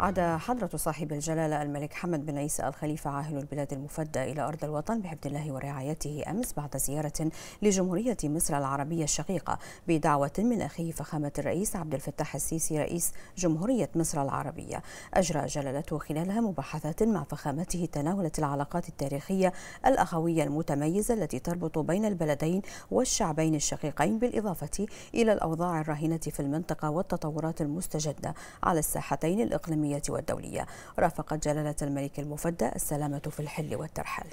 عاد حضرة صاحب الجلالة الملك حمد بن عيسى الخليفة عاهل البلاد المفدى إلى أرض الوطن بحفظ الله ورعايته أمس بعد زيارة لجمهورية مصر العربية الشقيقة بدعوة من أخيه فخامة الرئيس عبد الفتاح السيسي رئيس جمهورية مصر العربية أجرى جلالته خلالها مباحثات مع فخامته تناولت العلاقات التاريخية الأخوية المتميزة التي تربط بين البلدين والشعبين الشقيقين بالإضافة إلى الأوضاع الراهنة في المنطقة والتطورات المستجدة على الساحتين الإقليمية العالمية والدولية رافقت جلالة الملك المفدى السلامة في الحل والترحال